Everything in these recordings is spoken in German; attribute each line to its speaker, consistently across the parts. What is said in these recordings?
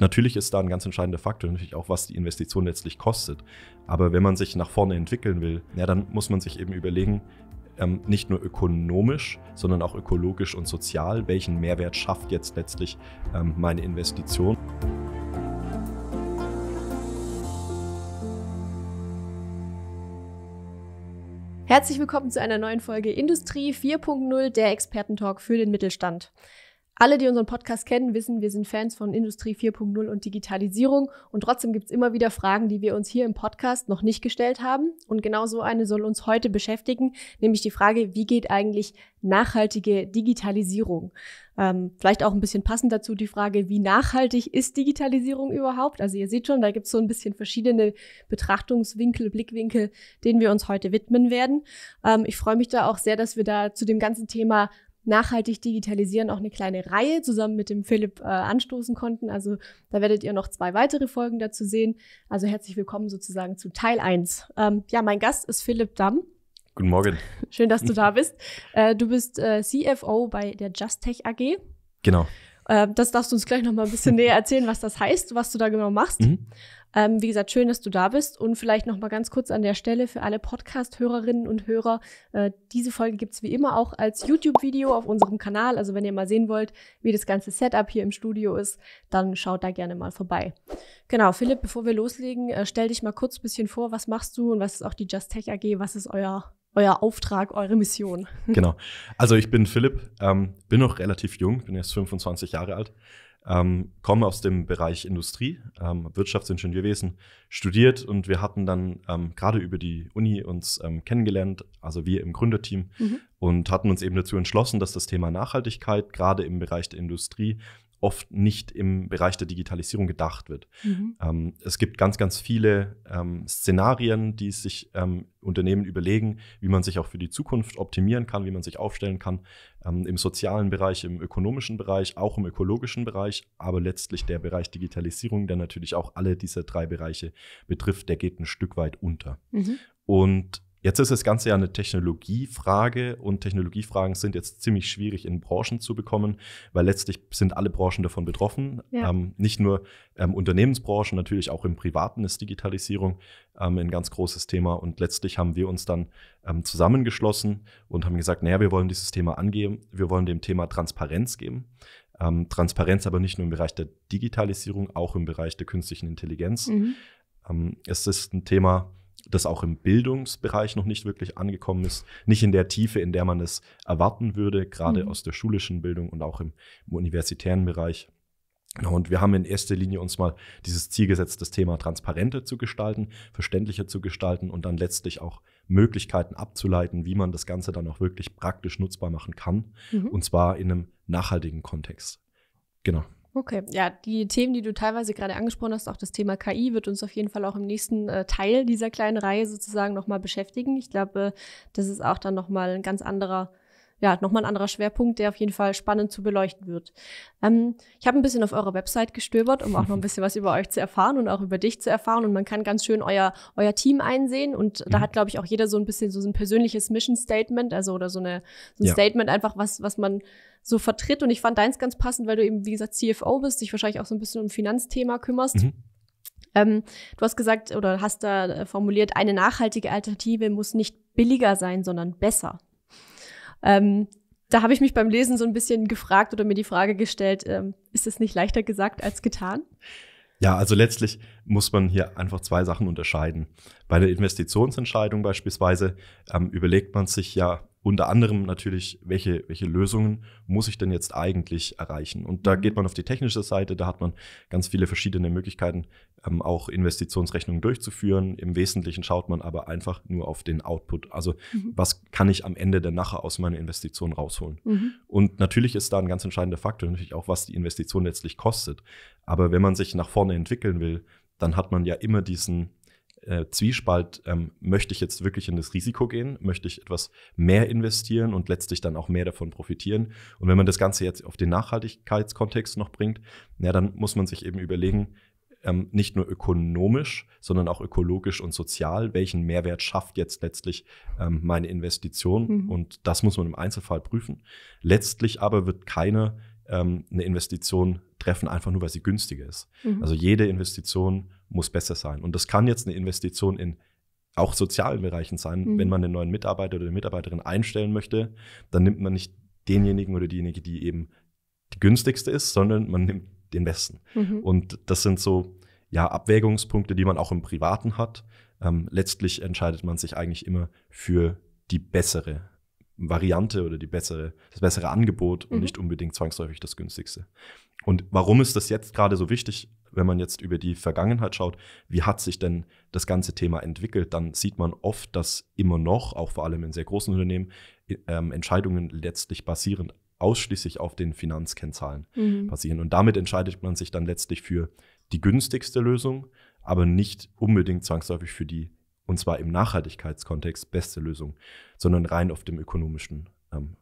Speaker 1: Natürlich ist da ein ganz entscheidender Faktor, natürlich auch, was die Investition letztlich kostet. Aber wenn man sich nach vorne entwickeln will, ja, dann muss man sich eben überlegen, ähm, nicht nur ökonomisch, sondern auch ökologisch und sozial, welchen Mehrwert schafft jetzt letztlich ähm, meine Investition.
Speaker 2: Herzlich willkommen zu einer neuen Folge Industrie 4.0, der Expertentalk für den Mittelstand. Alle, die unseren Podcast kennen, wissen, wir sind Fans von Industrie 4.0 und Digitalisierung und trotzdem gibt es immer wieder Fragen, die wir uns hier im Podcast noch nicht gestellt haben. Und genau so eine soll uns heute beschäftigen, nämlich die Frage, wie geht eigentlich nachhaltige Digitalisierung? Ähm, vielleicht auch ein bisschen passend dazu die Frage, wie nachhaltig ist Digitalisierung überhaupt? Also ihr seht schon, da gibt es so ein bisschen verschiedene Betrachtungswinkel, Blickwinkel, denen wir uns heute widmen werden. Ähm, ich freue mich da auch sehr, dass wir da zu dem ganzen Thema nachhaltig digitalisieren auch eine kleine Reihe zusammen mit dem Philipp äh, anstoßen konnten. Also da werdet ihr noch zwei weitere Folgen dazu sehen. Also herzlich willkommen sozusagen zu Teil 1. Ähm, ja, mein Gast ist Philipp Damm. Guten Morgen. Schön, dass du da bist. Äh, du bist äh, CFO bei der Just Tech AG. Genau. Äh, das darfst du uns gleich noch mal ein bisschen näher erzählen, was das heißt, was du da genau machst. Mhm. Ähm, wie gesagt, schön, dass du da bist und vielleicht noch mal ganz kurz an der Stelle für alle Podcast-Hörerinnen und Hörer. Äh, diese Folge gibt es wie immer auch als YouTube-Video auf unserem Kanal. Also wenn ihr mal sehen wollt, wie das ganze Setup hier im Studio ist, dann schaut da gerne mal vorbei. Genau, Philipp, bevor wir loslegen, äh, stell dich mal kurz ein bisschen vor, was machst du und was ist auch die Just Tech AG, was ist euer euer Auftrag, eure Mission? Genau.
Speaker 1: Also ich bin Philipp, ähm, bin noch relativ jung, bin erst 25 Jahre alt, ähm, komme aus dem Bereich Industrie, ähm, Wirtschaftsingenieurwesen, studiert und wir hatten dann ähm, gerade über die Uni uns ähm, kennengelernt, also wir im Gründerteam mhm. und hatten uns eben dazu entschlossen, dass das Thema Nachhaltigkeit gerade im Bereich der Industrie oft nicht im Bereich der Digitalisierung gedacht wird. Mhm. Ähm, es gibt ganz, ganz viele ähm, Szenarien, die sich ähm, Unternehmen überlegen, wie man sich auch für die Zukunft optimieren kann, wie man sich aufstellen kann, ähm, im sozialen Bereich, im ökonomischen Bereich, auch im ökologischen Bereich, aber letztlich der Bereich Digitalisierung, der natürlich auch alle diese drei Bereiche betrifft, der geht ein Stück weit unter. Mhm. Und Jetzt ist das Ganze ja eine Technologiefrage und Technologiefragen sind jetzt ziemlich schwierig in Branchen zu bekommen, weil letztlich sind alle Branchen davon betroffen. Ja. Ähm, nicht nur ähm, Unternehmensbranchen, natürlich auch im Privaten ist Digitalisierung ähm, ein ganz großes Thema und letztlich haben wir uns dann ähm, zusammengeschlossen und haben gesagt, naja, wir wollen dieses Thema angehen, wir wollen dem Thema Transparenz geben. Ähm, Transparenz aber nicht nur im Bereich der Digitalisierung, auch im Bereich der künstlichen Intelligenz. Mhm. Ähm, es ist ein Thema, das auch im Bildungsbereich noch nicht wirklich angekommen ist, nicht in der Tiefe, in der man es erwarten würde, gerade mhm. aus der schulischen Bildung und auch im, im universitären Bereich. Und wir haben in erster Linie uns mal dieses Ziel gesetzt, das Thema transparenter zu gestalten, verständlicher zu gestalten und dann letztlich auch Möglichkeiten abzuleiten, wie man das Ganze dann auch wirklich praktisch nutzbar machen kann. Mhm. Und zwar in einem nachhaltigen Kontext. Genau.
Speaker 2: Okay, ja, die Themen, die du teilweise gerade angesprochen hast, auch das Thema KI, wird uns auf jeden Fall auch im nächsten äh, Teil dieser kleinen Reihe sozusagen nochmal beschäftigen. Ich glaube, das ist auch dann nochmal ein ganz anderer ja, nochmal ein anderer Schwerpunkt, der auf jeden Fall spannend zu beleuchten wird. Ähm, ich habe ein bisschen auf eurer Website gestöbert, um auch noch ein bisschen was über euch zu erfahren und auch über dich zu erfahren. Und man kann ganz schön euer, euer Team einsehen. Und da mhm. hat, glaube ich, auch jeder so ein bisschen so ein persönliches Mission Statement, also oder so, eine, so ein ja. Statement einfach, was, was man so vertritt. Und ich fand deins ganz passend, weil du eben, wie gesagt, CFO bist, dich wahrscheinlich auch so ein bisschen um Finanzthema kümmerst. Mhm. Ähm, du hast gesagt oder hast da äh, formuliert, eine nachhaltige Alternative muss nicht billiger sein, sondern besser. Ähm, da habe ich mich beim Lesen so ein bisschen gefragt oder mir die Frage gestellt, ähm, ist es nicht leichter gesagt als getan?
Speaker 1: Ja, also letztlich muss man hier einfach zwei Sachen unterscheiden. Bei der Investitionsentscheidung beispielsweise ähm, überlegt man sich ja unter anderem natürlich, welche, welche Lösungen muss ich denn jetzt eigentlich erreichen? Und da mhm. geht man auf die technische Seite, da hat man ganz viele verschiedene Möglichkeiten, ähm, auch Investitionsrechnungen durchzuführen. Im Wesentlichen schaut man aber einfach nur auf den Output. Also mhm. was kann ich am Ende der Nachher aus meiner Investition rausholen? Mhm. Und natürlich ist da ein ganz entscheidender Faktor, natürlich auch, was die Investition letztlich kostet. Aber wenn man sich nach vorne entwickeln will, dann hat man ja immer diesen äh, Zwiespalt, ähm, möchte ich jetzt wirklich in das Risiko gehen, möchte ich etwas mehr investieren und letztlich dann auch mehr davon profitieren. Und wenn man das Ganze jetzt auf den Nachhaltigkeitskontext noch bringt, ja, dann muss man sich eben überlegen, ähm, nicht nur ökonomisch, sondern auch ökologisch und sozial, welchen Mehrwert schafft jetzt letztlich ähm, meine Investition. Mhm. Und das muss man im Einzelfall prüfen. Letztlich aber wird keine ähm, eine Investition treffen, einfach nur weil sie günstiger ist. Mhm. Also jede Investition muss besser sein. Und das kann jetzt eine Investition in auch sozialen Bereichen sein. Mhm. Wenn man einen neuen Mitarbeiter oder eine Mitarbeiterin einstellen möchte, dann nimmt man nicht denjenigen oder diejenige, die eben die günstigste ist, sondern man nimmt den besten. Mhm. Und das sind so ja, Abwägungspunkte, die man auch im Privaten hat. Ähm, letztlich entscheidet man sich eigentlich immer für die bessere Variante oder die bessere, das bessere Angebot mhm. und nicht unbedingt zwangsläufig das günstigste. Und warum ist das jetzt gerade so wichtig? wenn man jetzt über die Vergangenheit schaut, wie hat sich denn das ganze Thema entwickelt, dann sieht man oft, dass immer noch, auch vor allem in sehr großen Unternehmen, ähm, Entscheidungen letztlich basierend ausschließlich auf den Finanzkennzahlen mhm. basieren. Und damit entscheidet man sich dann letztlich für die günstigste Lösung, aber nicht unbedingt zwangsläufig für die, und zwar im Nachhaltigkeitskontext, beste Lösung, sondern rein auf dem ökonomischen ähm, mhm.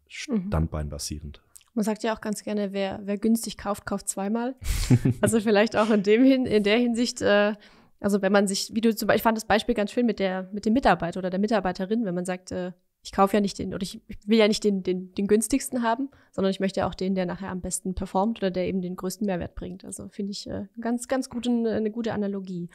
Speaker 1: Standbein basierend.
Speaker 2: Man sagt ja auch ganz gerne, wer, wer günstig kauft, kauft zweimal. also vielleicht auch in dem hin, in der Hinsicht, äh, also wenn man sich, wie du zum Beispiel, ich fand das Beispiel ganz schön mit der, mit dem Mitarbeiter oder der Mitarbeiterin, wenn man sagt, äh, ich kaufe ja nicht den, oder ich will ja nicht den, den, den günstigsten haben, sondern ich möchte ja auch den, der nachher am besten performt oder der eben den größten Mehrwert bringt. Also finde ich äh, ganz, ganz guten, äh, eine gute Analogie.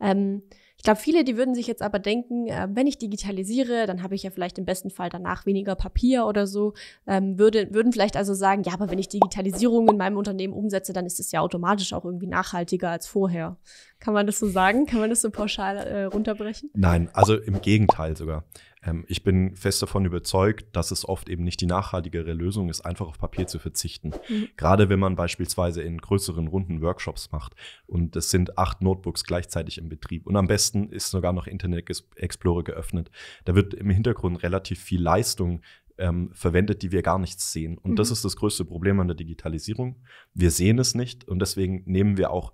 Speaker 2: Ähm, ich glaube, viele, die würden sich jetzt aber denken, äh, wenn ich digitalisiere, dann habe ich ja vielleicht im besten Fall danach weniger Papier oder so, ähm, würde, würden vielleicht also sagen, ja, aber wenn ich Digitalisierung in meinem Unternehmen umsetze, dann ist es ja automatisch auch irgendwie nachhaltiger als vorher. Kann man das so sagen? Kann man das so pauschal äh, runterbrechen?
Speaker 1: Nein, also im Gegenteil sogar. Ähm, ich bin fest davon überzeugt, dass es oft eben nicht die nachhaltigere Lösung ist, einfach auf Papier zu verzichten. Mhm. Gerade wenn man beispielsweise in größeren Runden Workshops macht und es sind acht Notebooks gleichzeitig im Betrieb und am besten besten ist sogar noch Internet Explorer geöffnet. Da wird im Hintergrund relativ viel Leistung ähm, verwendet, die wir gar nicht sehen. Und mhm. das ist das größte Problem an der Digitalisierung. Wir sehen es nicht und deswegen nehmen wir auch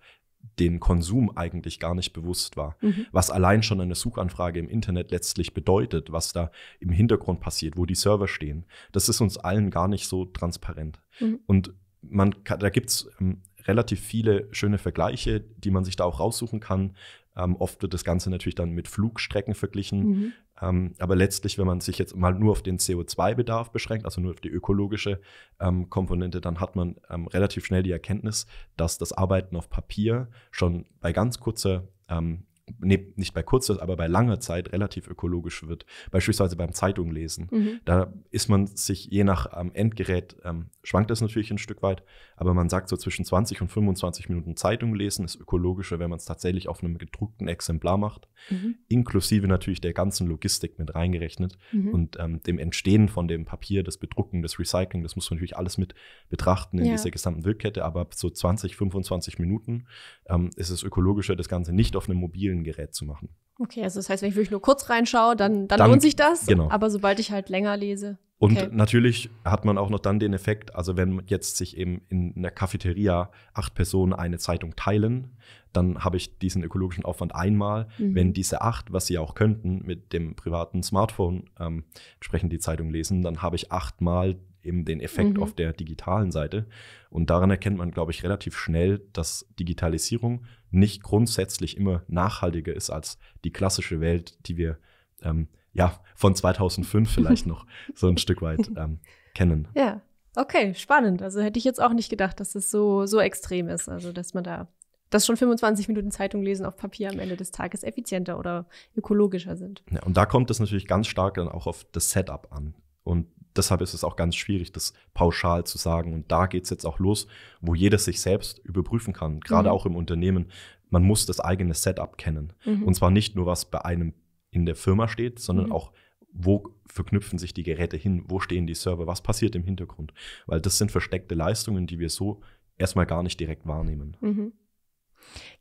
Speaker 1: den Konsum eigentlich gar nicht bewusst war. Mhm. Was allein schon eine Suchanfrage im Internet letztlich bedeutet, was da im Hintergrund passiert, wo die Server stehen, das ist uns allen gar nicht so transparent. Mhm. Und man, da gibt es ähm, relativ viele schöne Vergleiche, die man sich da auch raussuchen kann. Ähm, oft wird das Ganze natürlich dann mit Flugstrecken verglichen. Mhm. Ähm, aber letztlich, wenn man sich jetzt mal nur auf den CO2-Bedarf beschränkt, also nur auf die ökologische ähm, Komponente, dann hat man ähm, relativ schnell die Erkenntnis, dass das Arbeiten auf Papier schon bei ganz kurzer ähm, Nee, nicht bei kurzer, aber bei langer Zeit relativ ökologisch wird. Beispielsweise beim Zeitunglesen. Mhm. Da ist man sich je nach ähm, Endgerät, ähm, schwankt das natürlich ein Stück weit, aber man sagt so zwischen 20 und 25 Minuten Zeitung lesen ist ökologischer, wenn man es tatsächlich auf einem gedruckten Exemplar macht, mhm. inklusive natürlich der ganzen Logistik mit reingerechnet mhm. und ähm, dem Entstehen von dem Papier, das Bedrucken, das Recycling, das muss man natürlich alles mit betrachten in ja. dieser gesamten Wirkkette. Aber so 20, 25 Minuten ähm, ist es ökologischer, das Ganze nicht auf einem mobilen Gerät zu machen.
Speaker 2: Okay, also das heißt, wenn ich wirklich nur kurz reinschaue, dann, dann, dann lohnt sich das. Genau. Aber sobald ich halt länger lese. Und okay.
Speaker 1: natürlich hat man auch noch dann den Effekt, also wenn jetzt sich eben in einer Cafeteria acht Personen eine Zeitung teilen, dann habe ich diesen ökologischen Aufwand einmal. Mhm. Wenn diese acht, was sie auch könnten, mit dem privaten Smartphone ähm, entsprechend die Zeitung lesen, dann habe ich achtmal eben den Effekt mhm. auf der digitalen Seite. Und daran erkennt man, glaube ich, relativ schnell, dass Digitalisierung nicht grundsätzlich immer nachhaltiger ist als die klassische Welt, die wir ähm, ja, von 2005 vielleicht noch so ein Stück weit ähm, kennen.
Speaker 2: Ja, okay, spannend. Also hätte ich jetzt auch nicht gedacht, dass das so, so extrem ist. Also, dass man da, dass schon 25 Minuten Zeitung lesen auf Papier am Ende des Tages effizienter oder ökologischer sind. Ja, und
Speaker 1: da kommt es natürlich ganz stark dann auch auf das Setup an. Und deshalb ist es auch ganz schwierig, das pauschal zu sagen. Und da geht es jetzt auch los, wo jeder sich selbst überprüfen kann, gerade mhm. auch im Unternehmen. Man muss das eigene Setup kennen. Mhm. Und zwar nicht nur, was bei einem in der Firma steht, sondern mhm. auch, wo verknüpfen sich die Geräte hin, wo stehen die Server, was passiert im Hintergrund. Weil das sind versteckte Leistungen, die wir so erstmal gar nicht direkt wahrnehmen.
Speaker 2: Mhm.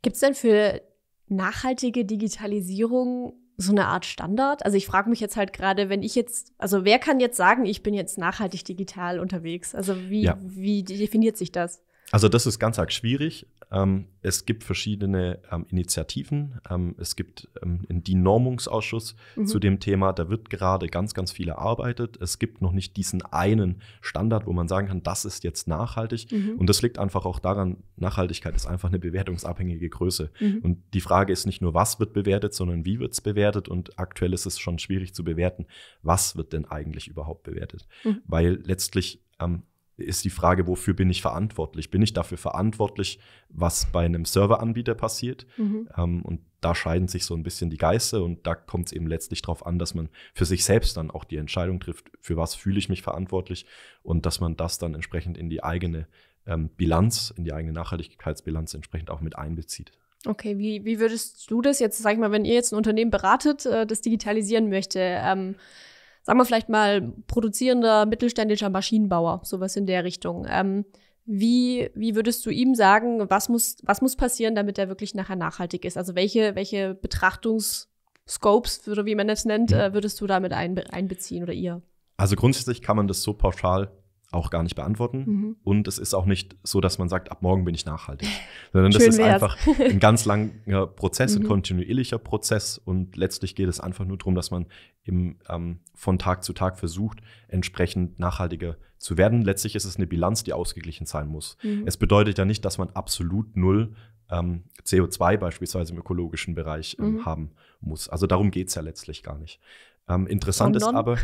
Speaker 2: Gibt es denn für nachhaltige Digitalisierung so eine Art Standard? Also ich frage mich jetzt halt gerade, wenn ich jetzt, also wer kann jetzt sagen, ich bin jetzt nachhaltig digital unterwegs? Also wie, ja. wie definiert sich das?
Speaker 1: Also das ist ganz arg schwierig. Ähm, es gibt verschiedene ähm, Initiativen. Ähm, es gibt einen die Normungsausschuss mhm. zu dem Thema. Da wird gerade ganz, ganz viel erarbeitet. Es gibt noch nicht diesen einen Standard, wo man sagen kann, das ist jetzt nachhaltig. Mhm. Und das liegt einfach auch daran, Nachhaltigkeit ist einfach eine bewertungsabhängige Größe. Mhm. Und die Frage ist nicht nur, was wird bewertet, sondern wie wird es bewertet. Und aktuell ist es schon schwierig zu bewerten, was wird denn eigentlich überhaupt bewertet. Mhm. Weil letztlich ähm, ist die Frage, wofür bin ich verantwortlich? Bin ich dafür verantwortlich, was bei einem Serveranbieter passiert? Mhm. Ähm, und da scheiden sich so ein bisschen die Geister und da kommt es eben letztlich darauf an, dass man für sich selbst dann auch die Entscheidung trifft, für was fühle ich mich verantwortlich und dass man das dann entsprechend in die eigene ähm, Bilanz, in die eigene Nachhaltigkeitsbilanz entsprechend auch mit einbezieht.
Speaker 2: Okay, wie, wie würdest du das jetzt, sag ich mal, wenn ihr jetzt ein Unternehmen beratet, äh, das digitalisieren möchte, ähm sagen wir vielleicht mal, produzierender mittelständischer Maschinenbauer, sowas in der Richtung. Ähm, wie, wie würdest du ihm sagen, was muss, was muss passieren, damit er wirklich nachher nachhaltig ist? Also welche, welche Betrachtungsscopes, oder wie man das nennt, mhm. äh, würdest du damit einbe einbeziehen oder ihr?
Speaker 1: Also grundsätzlich kann man das so pauschal auch gar nicht beantworten. Mhm. Und es ist auch nicht so, dass man sagt, ab morgen bin ich nachhaltig. Sondern Schön das ist wär's. einfach ein ganz langer Prozess, ein mhm. kontinuierlicher Prozess. Und letztlich geht es einfach nur darum, dass man im, ähm, von Tag zu Tag versucht, entsprechend nachhaltiger zu werden. Letztlich ist es eine Bilanz, die ausgeglichen sein muss. Mhm. Es bedeutet ja nicht, dass man absolut null ähm, CO2 beispielsweise im ökologischen Bereich ähm, mhm. haben muss. Also darum geht es ja letztlich gar nicht. Ähm, interessant ist aber,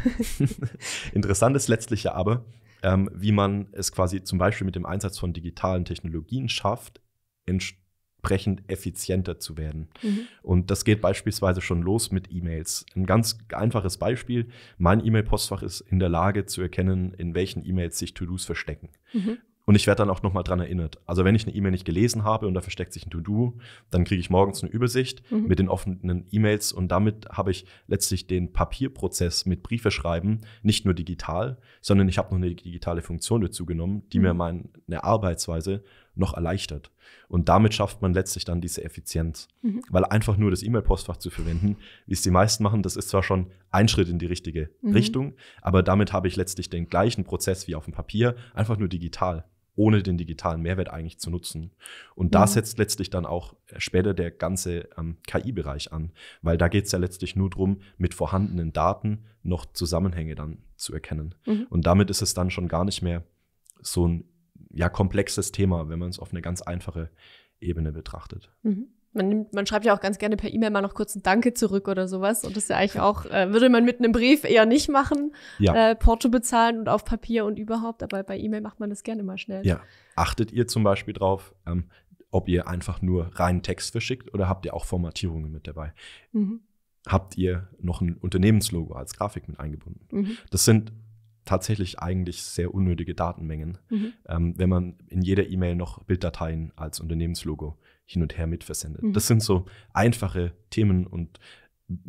Speaker 1: interessant ist letztlich ja aber, ähm, wie man es quasi zum Beispiel mit dem Einsatz von digitalen Technologien schafft, entsprechend effizienter zu werden. Mhm. Und das geht beispielsweise schon los mit E-Mails. Ein ganz einfaches Beispiel. Mein E-Mail-Postfach ist in der Lage zu erkennen, in welchen E-Mails sich To-Dos verstecken. Mhm. Und ich werde dann auch nochmal dran erinnert. Also wenn ich eine E-Mail nicht gelesen habe und da versteckt sich ein To-Do, dann kriege ich morgens eine Übersicht mhm. mit den offenen E-Mails und damit habe ich letztlich den Papierprozess mit Briefe schreiben nicht nur digital, sondern ich habe noch eine digitale Funktion dazu genommen, die mhm. mir meine Arbeitsweise noch erleichtert. Und damit schafft man letztlich dann diese Effizienz. Mhm. Weil einfach nur das E-Mail-Postfach zu verwenden, wie es die meisten machen, das ist zwar schon ein Schritt in die richtige mhm. Richtung, aber damit habe ich letztlich den gleichen Prozess wie auf dem Papier, einfach nur digital ohne den digitalen Mehrwert eigentlich zu nutzen. Und da ja. Mhm. setzt letztlich dann auch äh, später der ganze ähm, KI-Bereich an, weil da geht es ja letztlich nur darum, mit vorhandenen Daten noch Zusammenhänge dann zu erkennen. Mhm. Und damit ist es dann schon gar nicht mehr so ein ja, komplexes Thema, wenn man es auf eine ganz einfache Ebene betrachtet.
Speaker 2: Mhm man, nimmt, man schreibt ja auch ganz gerne per E-Mail mal noch kurz ein Danke zurück oder sowas. Und das ist ja eigentlich auch, äh, würde man mit einem Brief eher nicht machen, ja. äh, Porto bezahlen und auf Papier und überhaupt, aber bei E-Mail macht man das gerne mal schnell. Ja.
Speaker 1: Achtet ihr zum Beispiel drauf, ähm, ob ihr einfach nur reinen Text verschickt oder habt ihr auch Formatierungen mit dabei? Mhm. Habt ihr noch ein Unternehmenslogo als Grafik mit eingebunden? Mhm. Das sind tatsächlich eigentlich sehr unnötige Datenmengen, mhm. ähm, wenn man in jeder E-Mail noch Bilddateien als Unternehmenslogo hin und her mitversendet. Mhm. Das sind so einfache Themen und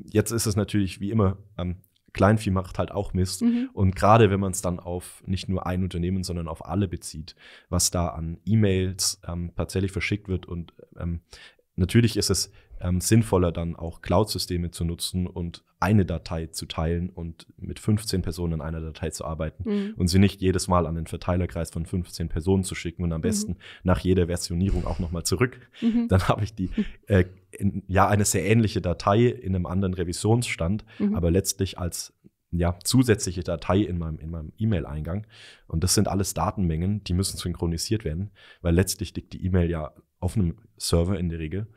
Speaker 1: jetzt ist es natürlich wie immer, ähm, Kleinvieh macht halt auch Mist. Mhm. Und gerade wenn man es dann auf nicht nur ein Unternehmen, sondern auf alle bezieht, was da an E-Mails ähm, tatsächlich verschickt wird und ähm, natürlich ist es ähm, sinnvoller dann auch Cloud-Systeme zu nutzen und eine Datei zu teilen und mit 15 Personen in einer Datei zu arbeiten mhm. und sie nicht jedes Mal an den Verteilerkreis von 15 Personen zu schicken und am mhm. besten mhm. nach jeder Versionierung auch nochmal zurück. Mhm. Dann habe ich die, mhm. äh, in, ja, eine sehr ähnliche Datei in einem anderen Revisionsstand, mhm. aber letztlich als ja, zusätzliche Datei in meinem in meinem E-Mail-Eingang. Und das sind alles Datenmengen, die müssen synchronisiert werden, weil letztlich liegt die E-Mail ja auf einem Server in der Regel.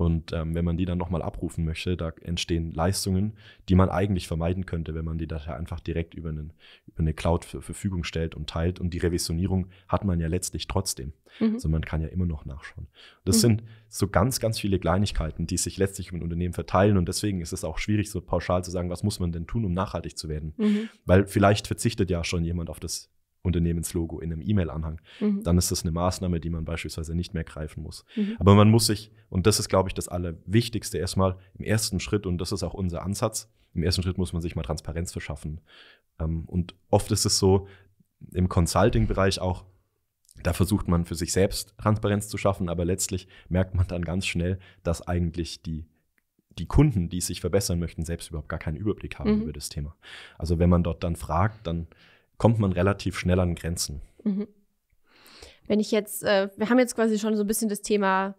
Speaker 1: Und ähm, wenn man die dann nochmal abrufen möchte, da entstehen Leistungen, die man eigentlich vermeiden könnte, wenn man die Datei einfach direkt über, einen, über eine Cloud zur Verfügung stellt und teilt. Und die Revisionierung hat man ja letztlich trotzdem. Mhm. Also man kann ja immer noch nachschauen. Das mhm. sind so ganz, ganz viele Kleinigkeiten, die sich letztlich im Unternehmen verteilen. Und deswegen ist es auch schwierig, so pauschal zu sagen, was muss man denn tun, um nachhaltig zu werden. Mhm. Weil vielleicht verzichtet ja schon jemand auf das Unternehmenslogo in einem E-Mail-Anhang, mhm. dann ist das eine Maßnahme, die man beispielsweise nicht mehr greifen muss. Mhm. Aber man muss sich, und das ist, glaube ich, das Allerwichtigste erstmal im ersten Schritt, und das ist auch unser Ansatz, im ersten Schritt muss man sich mal Transparenz verschaffen. Ähm, und oft ist es so, im Consulting-Bereich auch, da versucht man für sich selbst Transparenz zu schaffen, aber letztlich merkt man dann ganz schnell, dass eigentlich die die Kunden, die sich verbessern möchten, selbst überhaupt gar keinen Überblick haben mhm. über das Thema. Also wenn man dort dann fragt, dann kommt man relativ schnell an Grenzen.
Speaker 2: Mhm. Wenn ich jetzt, äh, wir haben jetzt quasi schon so ein bisschen das Thema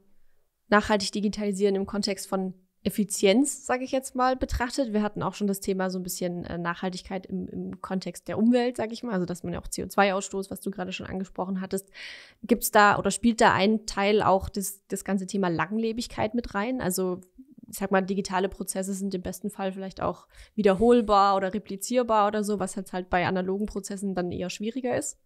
Speaker 2: nachhaltig digitalisieren im Kontext von Effizienz, sage ich jetzt mal, betrachtet. Wir hatten auch schon das Thema so ein bisschen äh, Nachhaltigkeit im, im, Kontext der Umwelt, sage ich mal, also dass man ja auch CO2-Ausstoß, was du gerade schon angesprochen hattest, gibt es da oder spielt da ein Teil auch das, das ganze Thema Langlebigkeit mit rein? Also ich sag mal, digitale Prozesse sind im besten Fall vielleicht auch wiederholbar oder replizierbar oder so, was jetzt halt bei analogen Prozessen dann eher schwieriger ist?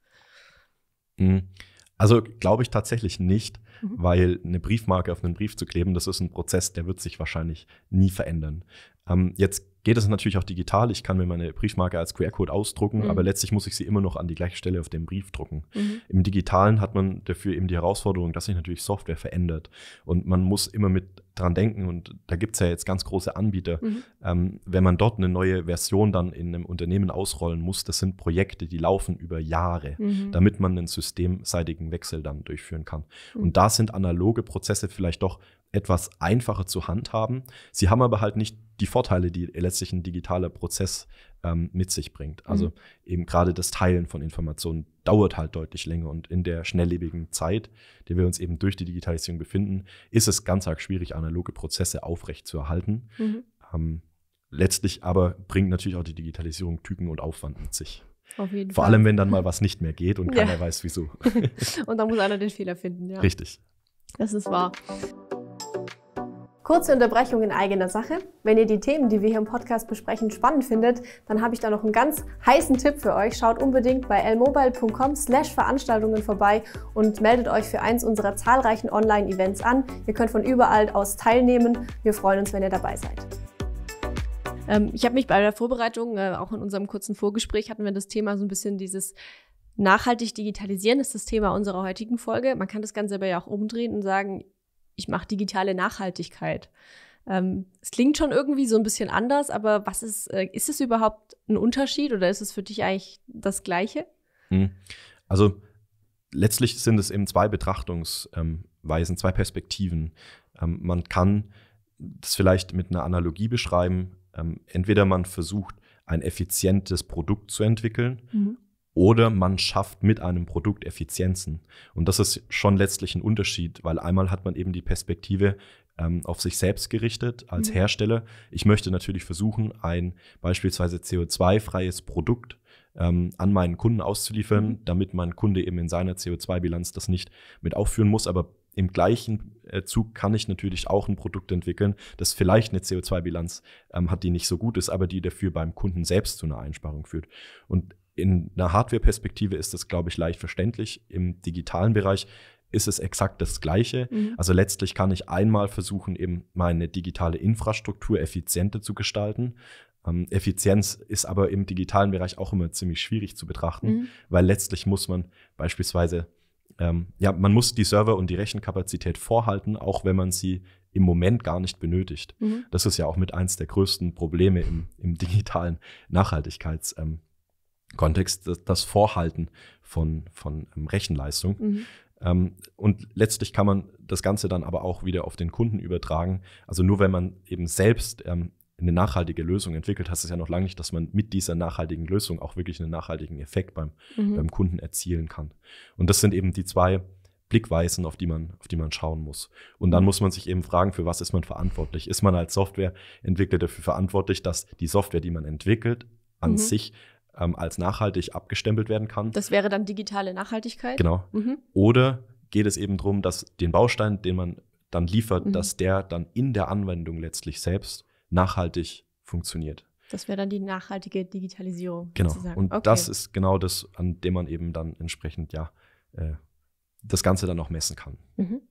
Speaker 1: Mhm. Also glaube ich tatsächlich nicht, mhm. weil eine Briefmarke auf einen Brief zu kleben, das ist ein Prozess, der wird sich wahrscheinlich nie verändern. Ähm, jetzt Geht es natürlich auch digital. Ich kann mir meine Briefmarke als QR-Code ausdrucken, mhm. aber letztlich muss ich sie immer noch an die gleiche Stelle auf dem Brief drucken. Mhm. Im Digitalen hat man dafür eben die Herausforderung, dass sich natürlich Software verändert. Und man muss immer mit dran denken, und da gibt es ja jetzt ganz große Anbieter, mhm. ähm, wenn man dort eine neue Version dann in einem Unternehmen ausrollen muss, das sind Projekte, die laufen über Jahre, mhm. damit man einen systemseitigen Wechsel dann durchführen kann. Mhm. Und da sind analoge Prozesse vielleicht doch etwas einfacher zu handhaben. Sie haben aber halt nicht die Vorteile, die letztlich ein digitaler Prozess ähm, mit sich bringt. Mhm. Also mhm. eben gerade das Teilen von Informationen dauert halt deutlich länger und in der schnelllebigen Zeit, in der wir uns eben durch die Digitalisierung befinden, ist es ganz arg schwierig, analoge Prozesse aufrechtzuerhalten. Mhm. Ähm, letztlich aber bringt natürlich auch die Digitalisierung Typen und Aufwand mit sich. Vor Fall. allem, wenn dann mal was nicht mehr geht und ja. keiner weiß, wieso.
Speaker 2: und dann muss einer den Fehler finden, ja. Richtig. Das ist wahr. Kurze Unterbrechung in eigener Sache. Wenn ihr die Themen, die wir hier im Podcast besprechen, spannend findet, dann habe ich da noch einen ganz heißen Tipp für euch. Schaut unbedingt bei lmobile.com slash Veranstaltungen vorbei und meldet euch für eins unserer zahlreichen Online-Events an. Ihr könnt von überall aus teilnehmen. Wir freuen uns, wenn ihr dabei seid ähm, ich habe mich bei der Vorbereitung, äh, auch in unserem kurzen Vorgespräch, hatten wir das Thema so ein bisschen dieses nachhaltig digitalisieren ist das Thema unserer heutigen Folge. Man kann das Ganze aber ja auch umdrehen und sagen, ich mache digitale Nachhaltigkeit. Ähm, es klingt schon irgendwie so ein bisschen anders, aber was ist, äh, ist es überhaupt ein Unterschied oder ist es für dich eigentlich das Gleiche?
Speaker 1: Hm. Also letztlich sind es eben zwei Betrachtungsweisen, ähm, zwei Perspektiven. Ähm, man kann das vielleicht mit einer Analogie beschreiben. Ähm, entweder man versucht, ein effizientes Produkt zu entwickeln mhm oder man schafft mit einem Produkt Effizienzen. Und das ist schon letztlich ein Unterschied, weil einmal hat man eben die Perspektive ähm, auf sich selbst gerichtet als mhm. Hersteller. Ich möchte natürlich versuchen, ein beispielsweise CO2-freies Produkt ähm, an meinen Kunden auszuliefern, mhm. damit mein Kunde eben in seiner CO2-Bilanz das nicht mit aufführen muss. Aber im gleichen äh, Zug kann ich natürlich auch ein Produkt entwickeln, das vielleicht eine CO2-Bilanz ähm, hat, die nicht so gut ist, aber die dafür beim Kunden selbst zu einer Einsparung führt. Und in einer Hardware-Perspektive ist das, glaube ich, leicht verständlich. Im digitalen Bereich ist es exakt das Gleiche. Mhm. Also letztlich kann ich einmal versuchen, eben meine digitale Infrastruktur effizienter zu gestalten. Ähm, Effizienz ist aber im digitalen Bereich auch immer ziemlich schwierig zu betrachten, mhm. weil letztlich muss man beispielsweise, ähm, ja, man muss die Server und die Rechenkapazität vorhalten, auch wenn man sie im Moment gar nicht benötigt. Mhm. Das ist ja auch mit eins der größten Probleme im, im digitalen Nachhaltigkeits- ähm, Kontext das Vorhalten von, von ähm, Rechenleistung. Mhm. Ähm, und letztlich kann man das Ganze dann aber auch wieder auf den Kunden übertragen. Also nur wenn man eben selbst ähm, eine nachhaltige Lösung entwickelt, heißt es ja noch lange nicht, dass man mit dieser nachhaltigen Lösung auch wirklich einen nachhaltigen Effekt beim, mhm. beim Kunden erzielen kann. Und das sind eben die zwei Blickweisen, auf die man, auf die man schauen muss. Und dann mhm. muss man sich eben fragen, für was ist man verantwortlich? Ist man als Softwareentwickler dafür verantwortlich, dass die Software, die man entwickelt, an mhm. sich ähm, als nachhaltig abgestempelt werden kann.
Speaker 2: Das wäre dann digitale Nachhaltigkeit. Genau. Mhm.
Speaker 1: Oder geht es eben darum, dass den Baustein, den man dann liefert, mhm. dass der dann in der Anwendung letztlich selbst nachhaltig funktioniert.
Speaker 2: Das wäre dann die nachhaltige Digitalisierung. Genau. Sozusagen. Und okay. das
Speaker 1: ist genau das, an dem man eben dann entsprechend ja äh, das Ganze dann auch messen kann. Mhm.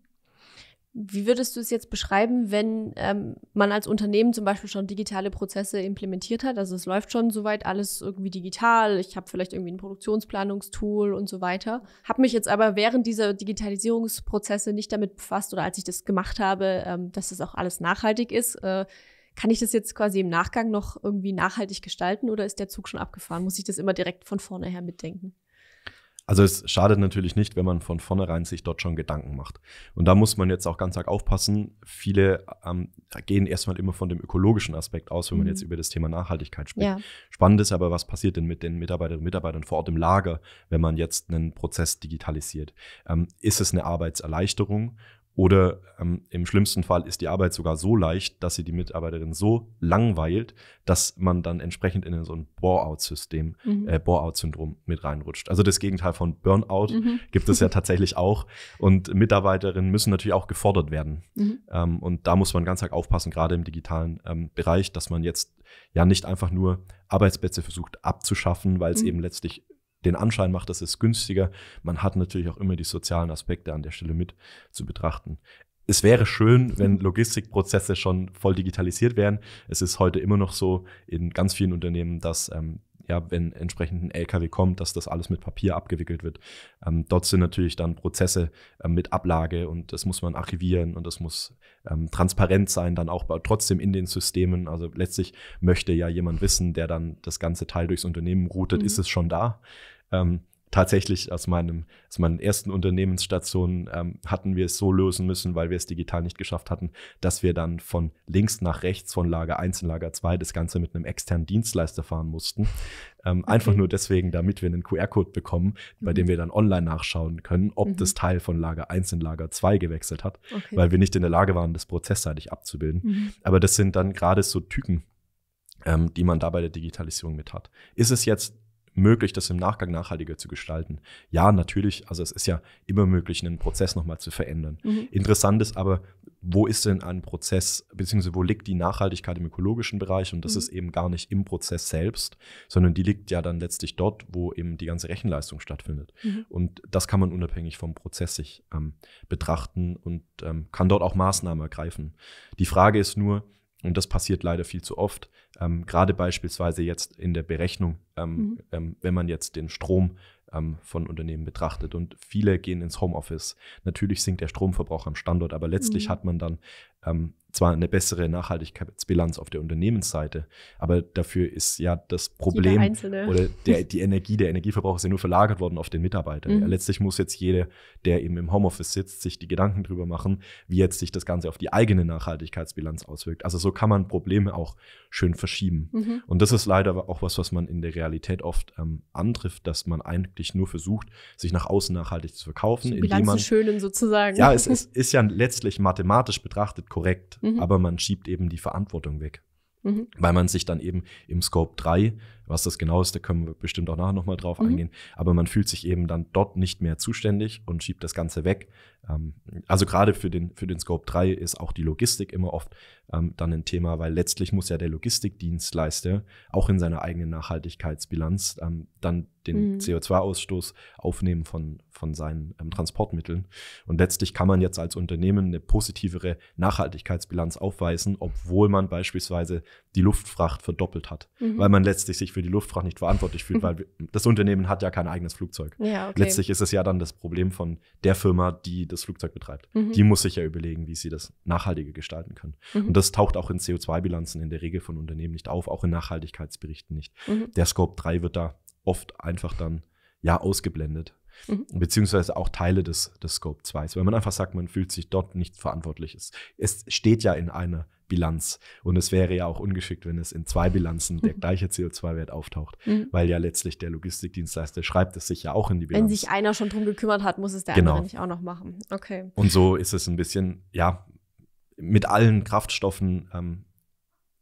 Speaker 2: Wie würdest du es jetzt beschreiben, wenn ähm, man als Unternehmen zum Beispiel schon digitale Prozesse implementiert hat? Also es läuft schon soweit alles irgendwie digital. Ich habe vielleicht irgendwie ein Produktionsplanungstool und so weiter. Habe mich jetzt aber während dieser Digitalisierungsprozesse nicht damit befasst oder als ich das gemacht habe, ähm, dass das auch alles nachhaltig ist. Äh, kann ich das jetzt quasi im Nachgang noch irgendwie nachhaltig gestalten oder ist der Zug schon abgefahren? Muss ich das immer direkt von vorne her mitdenken?
Speaker 1: Also es schadet natürlich nicht, wenn man von vornherein sich dort schon Gedanken macht. Und da muss man jetzt auch ganz arg aufpassen. Viele ähm, gehen erstmal immer von dem ökologischen Aspekt aus, wenn mhm. man jetzt mhm. über das Thema Nachhaltigkeit spricht. Ja. Spannend ist aber, was passiert denn mit den Mitarbeiterinnen und Mitarbeitern vor Ort im Lager, wenn man jetzt einen Prozess digitalisiert? Ähm, ist es eine Arbeitserleichterung oder ähm, im schlimmsten Fall ist die Arbeit sogar so leicht, dass sie die Mitarbeiterin so langweilt, dass man dann entsprechend in so ein Bore-out-System, mhm. äh, Bore-out-Syndrom mit reinrutscht. Also das Gegenteil von Burnout mhm. gibt es ja tatsächlich auch. Und Mitarbeiterinnen müssen natürlich auch gefordert werden. Mhm. Ähm, und da muss man ganz stark aufpassen, gerade im digitalen ähm, Bereich, dass man jetzt ja nicht einfach nur Arbeitsplätze versucht abzuschaffen, weil es mhm. eben letztlich den Anschein macht, dass es günstiger. Man hat natürlich auch immer die sozialen Aspekte an der Stelle mit zu betrachten. Es wäre schön, wenn mhm. Logistikprozesse schon voll digitalisiert wären. Es ist heute immer noch so in ganz vielen Unternehmen, dass ähm, ja, wenn entsprechend ein LKW kommt, dass das alles mit Papier abgewickelt wird. Ähm, dort sind natürlich dann Prozesse ähm, mit Ablage und das muss man archivieren und das muss ähm, transparent sein, dann auch trotzdem in den Systemen. Also letztlich möchte ja jemand wissen, der dann das ganze Teil durchs Unternehmen routet, mhm. ist es schon da? ähm, tatsächlich aus, meinem, aus meinen ersten Unternehmensstationen ähm, hatten wir es so lösen müssen, weil wir es digital nicht geschafft hatten, dass wir dann von links nach rechts, von Lager 1 in Lager 2, das Ganze mit einem externen Dienstleister fahren mussten. Ähm, okay. Einfach nur deswegen, damit wir einen QR-Code bekommen, bei mhm. dem wir dann online nachschauen können, ob mhm. das Teil von Lager 1 in Lager 2 gewechselt hat, okay. weil wir nicht in der Lage waren, das prozessseitig abzubilden. Mhm. Aber das sind dann gerade so Typen, ähm, die man da bei der Digitalisierung mit hat. Ist es jetzt möglich, das im Nachgang nachhaltiger zu gestalten? Ja, natürlich. Also es ist ja immer möglich, einen Prozess nochmal zu verändern. Mhm. Interessant ist aber, wo ist denn ein Prozess, beziehungsweise wo liegt die Nachhaltigkeit im ökologischen Bereich? Und das mhm. ist eben gar nicht im Prozess selbst, sondern die liegt ja dann letztlich dort, wo eben die ganze Rechenleistung stattfindet. Mhm. Und das kann man unabhängig vom Prozess sich ähm, betrachten und ähm, kann dort auch Maßnahmen ergreifen. Die Frage ist nur, und das passiert leider viel zu oft. Ähm, gerade beispielsweise jetzt in der Berechnung, ähm, mhm. ähm, wenn man jetzt den Strom ähm, von Unternehmen betrachtet. Und viele gehen ins Homeoffice. Natürlich sinkt der Stromverbrauch am Standort, aber letztlich mhm. hat man dann ähm, zwar eine bessere Nachhaltigkeitsbilanz auf der Unternehmensseite, aber dafür ist ja das Problem oder der, die Energie, der Energieverbrauch ist ja nur verlagert worden auf den Mitarbeiter. Mhm. Letztlich muss jetzt jeder, der eben im Homeoffice sitzt, sich die Gedanken darüber machen, wie jetzt sich das Ganze auf die eigene Nachhaltigkeitsbilanz auswirkt. Also so kann man Probleme auch schön verschieben. Mhm. Und das ist leider auch was, was man in der Realität oft ähm, antrifft, dass man eigentlich wirklich nur versucht, sich nach außen nachhaltig zu verkaufen. Die indem man,
Speaker 2: schönen sozusagen. Ja, es, es,
Speaker 1: ist ja letztlich mathematisch betrachtet korrekt, mhm. aber man schiebt eben die Verantwortung weg. Mhm. Weil man sich dann eben im Scope 3 was das genau ist, da können wir bestimmt auch nachher nochmal drauf mhm. eingehen. Aber man fühlt sich eben dann dort nicht mehr zuständig und schiebt das Ganze weg. Ähm, also gerade für den, für den Scope 3 ist auch die Logistik immer oft ähm, dann ein Thema, weil letztlich muss ja der Logistikdienstleister auch in seiner eigenen Nachhaltigkeitsbilanz ähm, dann den mhm. CO2-Ausstoß aufnehmen von, von seinen ähm, Transportmitteln. Und letztlich kann man jetzt als Unternehmen eine positivere Nachhaltigkeitsbilanz aufweisen, obwohl man beispielsweise die Luftfracht verdoppelt hat, mhm. weil man letztlich sich für die Luftfracht nicht verantwortlich fühlt, weil das Unternehmen hat ja kein eigenes Flugzeug. Ja, okay. Letztlich ist es ja dann das Problem von der Firma, die das Flugzeug betreibt. Mhm. Die muss sich ja überlegen, wie sie das nachhaltiger gestalten kann. Mhm. Und das taucht auch in CO2-Bilanzen in der Regel von Unternehmen nicht auf, auch in Nachhaltigkeitsberichten nicht. Mhm. Der Scope 3 wird da oft einfach dann ja ausgeblendet. Mhm. beziehungsweise auch Teile des, des Scope 2, weil man einfach sagt, man fühlt sich dort nicht verantwortlich. Es, es steht ja in einer Bilanz. Und es wäre ja auch ungeschickt, wenn es in zwei Bilanzen der gleiche CO2-Wert auftaucht, mhm. weil ja letztlich der Logistikdienstleister schreibt es sich ja auch in die Bilanz. Wenn sich
Speaker 2: einer schon drum gekümmert hat, muss es der genau. andere nicht auch noch machen. Okay. Und
Speaker 1: so ist es ein bisschen, ja, mit allen Kraftstoffen ähm,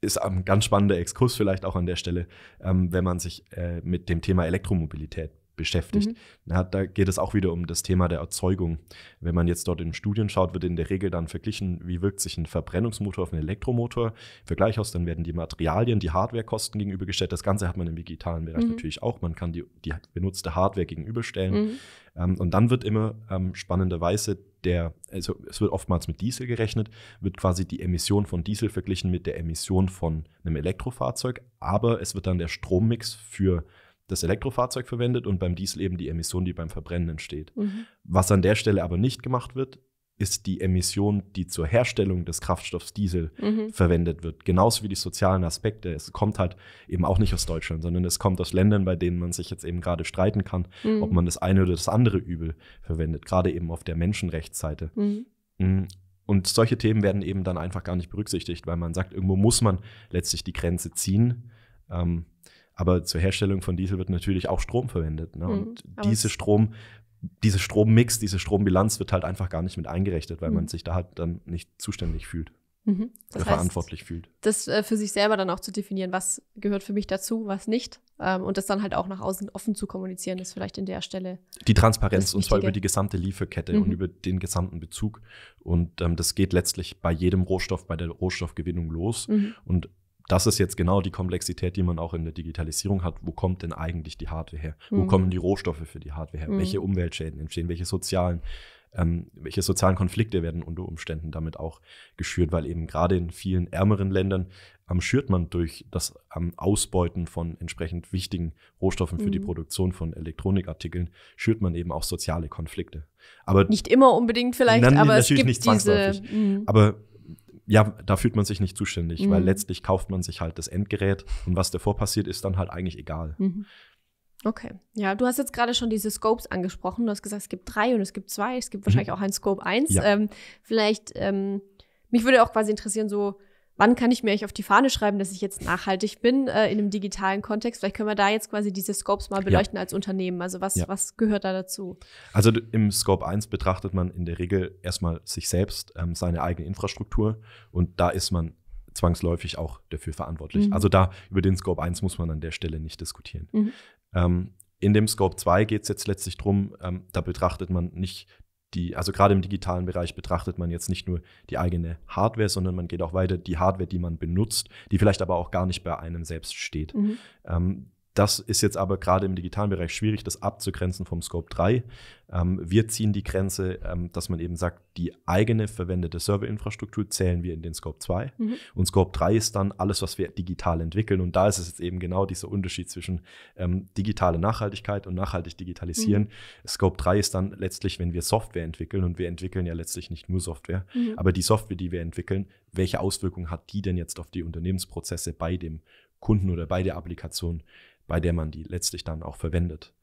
Speaker 1: ist ein ganz spannender Exkurs vielleicht auch an der Stelle, ähm, wenn man sich äh, mit dem Thema Elektromobilität beschäftigt. Mhm. Na, da geht es auch wieder um das Thema der Erzeugung. Wenn man jetzt dort in Studien schaut, wird in der Regel dann verglichen, wie wirkt sich ein Verbrennungsmotor auf einen Elektromotor. Vergleich aus, dann werden die Materialien, die Hardwarekosten gegenübergestellt. Das Ganze hat man im digitalen Bereich mhm. natürlich auch. Man kann die, die benutzte Hardware gegenüberstellen. Mhm. Ähm, und dann wird immer ähm, spannenderweise der, also es wird oftmals mit Diesel gerechnet, wird quasi die Emission von Diesel verglichen mit der Emission von einem Elektrofahrzeug, aber es wird dann der Strommix für das Elektrofahrzeug verwendet und beim Diesel eben die Emission, die beim Verbrennen entsteht. Mhm. Was an der Stelle aber nicht gemacht wird, ist die Emission, die zur Herstellung des Kraftstoffs Diesel mhm. verwendet wird. Genauso wie die sozialen Aspekte. Es kommt halt eben auch nicht aus Deutschland, sondern es kommt aus Ländern, bei denen man sich jetzt eben gerade streiten kann, mhm. ob man das eine oder das andere Übel verwendet, gerade eben auf der Menschenrechtsseite. Mhm. mhm. Und solche Themen werden eben dann einfach gar nicht berücksichtigt, weil man sagt, irgendwo muss man letztlich die Grenze ziehen. Ähm, aber zur Herstellung von Diesel wird natürlich auch Strom verwendet. Ne? Mhm. Und mhm, diese Strom, diese Strommix, diese Strombilanz wird halt einfach gar nicht mit eingerechnet, weil mhm. man sich da halt dann nicht zuständig fühlt. Mhm. Oder heißt, verantwortlich fühlt.
Speaker 2: Das äh, für sich selber dann auch zu definieren, was gehört für mich dazu, was nicht. Ähm, und das dann halt auch nach außen offen zu kommunizieren, ist vielleicht in der Stelle.
Speaker 1: Die Transparenz, und zwar über die gesamte Lieferkette mhm. und über den gesamten Bezug. Und ähm, das geht letztlich bei jedem Rohstoff, bei der Rohstoffgewinnung los. Mhm. Und das ist jetzt genau die Komplexität, die man auch in der Digitalisierung hat. Wo kommt denn eigentlich die Hardware her? Mhm. Wo kommen die Rohstoffe für die Hardware her? Mhm. Welche Umweltschäden entstehen? Welche sozialen, ähm, welche sozialen Konflikte werden unter Umständen damit auch geschürt? Weil eben gerade in vielen ärmeren Ländern ähm, schürt man durch das ähm, Ausbeuten von entsprechend wichtigen Rohstoffen für mhm. die Produktion von Elektronikartikeln, schürt man eben auch soziale Konflikte. Aber nicht immer unbedingt vielleicht, nein, aber es gibt nicht zwangsläufig. Diese, mhm. aber ja, da fühlt man sich nicht zuständig, mhm. weil letztlich kauft man sich halt das Endgerät und was davor passiert, ist dann halt eigentlich egal.
Speaker 2: Mhm. Okay. Ja, du hast jetzt gerade schon diese Scopes angesprochen. Du hast gesagt, es gibt drei und es gibt zwei. Es gibt mhm. wahrscheinlich mhm. auch ein Scope 1. Ja. Ähm, vielleicht, ähm, mich würde auch quasi interessieren, so, wann kann ich mir echt auf die Fahne schreiben, dass ich jetzt nachhaltig bin äh, in einem digitalen Kontext? Vielleicht können wir da jetzt quasi diese Scopes mal beleuchten ja. als Unternehmen. Also was, ja. was gehört da dazu?
Speaker 1: Also im Scope 1 betrachtet man in der Regel erstmal sich selbst, ähm, seine eigene Infrastruktur und da ist man zwangsläufig auch dafür verantwortlich. Mhm. Also da über den Scope 1 muss man an der Stelle nicht diskutieren. Mhm. Ähm, in dem Scope 2 geht es jetzt letztlich darum, ähm, da betrachtet man nicht die, also gerade im digitalen Bereich betrachtet man jetzt nicht nur die eigene Hardware, sondern man geht auch weiter die Hardware, die man benutzt, die vielleicht aber auch gar nicht bei einem selbst steht. Mhm. Ähm, das ist jetzt aber gerade im digitalen Bereich schwierig, das abzugrenzen vom Scope 3. Ähm, wir ziehen die Grenze, ähm, dass man eben sagt, die eigene verwendete Serverinfrastruktur zählen wir in den Scope 2. Mhm. Und Scope 3 ist dann alles, was wir digital entwickeln. Und da ist es jetzt eben genau dieser Unterschied zwischen ähm, digitale Nachhaltigkeit und nachhaltig digitalisieren. Mhm. Scope 3 ist dann letztlich, wenn wir Software entwickeln, und wir entwickeln ja letztlich nicht nur Software, mhm. aber die Software, die wir entwickeln, welche Auswirkungen hat die denn jetzt auf die Unternehmensprozesse bei dem Kunden oder bei der Applikation? bei der man die letztlich dann auch verwendet.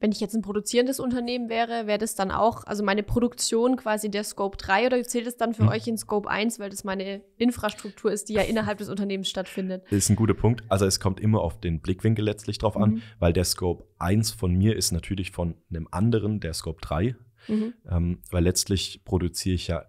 Speaker 2: Wenn ich jetzt ein produzierendes Unternehmen wäre, wäre das dann auch, also meine Produktion quasi der Scope 3 oder zählt es dann für hm. euch in Scope 1, weil das meine Infrastruktur ist, die ja innerhalb des Unternehmens stattfindet?
Speaker 1: Ist ein guter Punkt. Also es kommt immer auf den Blickwinkel letztlich drauf an, mhm. weil der Scope 1 von mir ist natürlich von einem anderen, der Scope 3. Mhm. Ähm, weil letztlich produziere ich ja